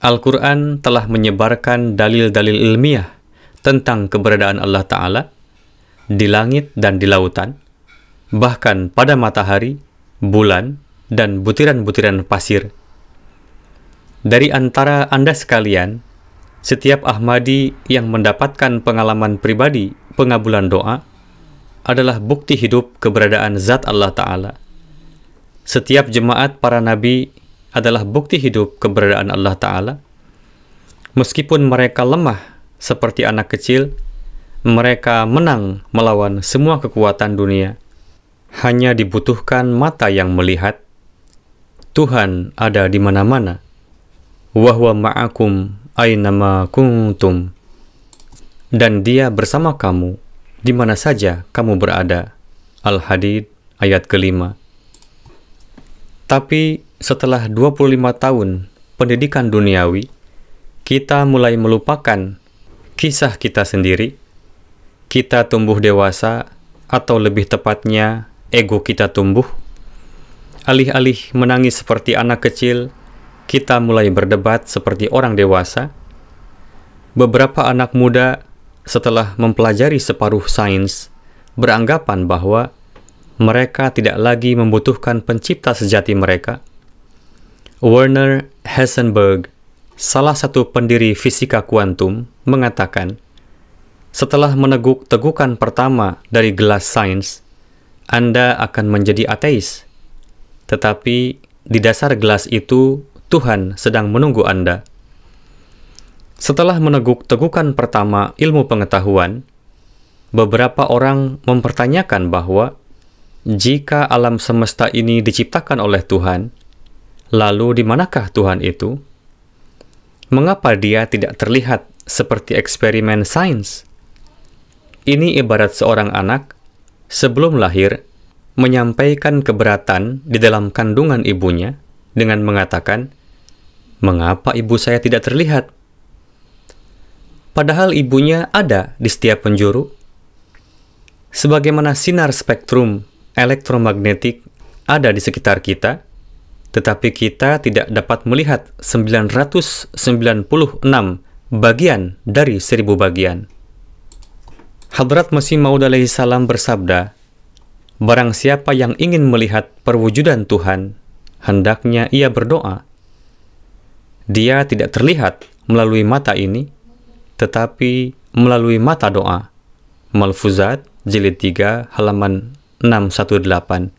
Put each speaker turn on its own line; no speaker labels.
Al-Quran telah menyebarkan dalil-dalil ilmiah tentang keberadaan Allah Ta'ala di langit dan di lautan, bahkan pada matahari, bulan, dan butiran-butiran pasir. Dari antara Anda sekalian, setiap Ahmadi yang mendapatkan pengalaman pribadi pengabulan doa adalah bukti hidup keberadaan zat Allah Ta'ala. Setiap jemaat para nabi adalah bukti hidup keberadaan Allah Ta'ala. Meskipun mereka lemah seperti anak kecil, mereka menang melawan semua kekuatan dunia. Hanya dibutuhkan mata yang melihat. Tuhan ada di mana-mana. Wahwa ma'akum aynama kuntum. Dan dia bersama kamu di mana saja kamu berada. Al-Hadid ayat kelima. Tapi setelah 25 tahun pendidikan duniawi, kita mulai melupakan kisah kita sendiri. Kita tumbuh dewasa, atau lebih tepatnya, ego kita tumbuh. Alih-alih menangis seperti anak kecil, kita mulai berdebat seperti orang dewasa. Beberapa anak muda, setelah mempelajari separuh sains, beranggapan bahwa mereka tidak lagi membutuhkan pencipta sejati mereka. Werner Heisenberg, salah satu pendiri fisika kuantum, mengatakan, setelah meneguk tegukan pertama dari gelas sains, Anda akan menjadi ateis. Tetapi di dasar gelas itu, Tuhan sedang menunggu Anda. Setelah meneguk tegukan pertama ilmu pengetahuan, beberapa orang mempertanyakan bahwa jika alam semesta ini diciptakan oleh Tuhan, lalu di manakah Tuhan itu? Mengapa dia tidak terlihat seperti eksperimen sains? Ini ibarat seorang anak sebelum lahir menyampaikan keberatan di dalam kandungan ibunya dengan mengatakan, "Mengapa ibu saya tidak terlihat?" Padahal ibunya ada di setiap penjuru. Sebagaimana sinar spektrum elektromagnetik ada di sekitar kita, tetapi kita tidak dapat melihat 996 bagian dari seribu bagian. Hadrat Masih Maud alaihi salam bersabda, Barang siapa yang ingin melihat perwujudan Tuhan, hendaknya ia berdoa. Dia tidak terlihat melalui mata ini, tetapi melalui mata doa. Malfuzat, jilid 3, halaman 618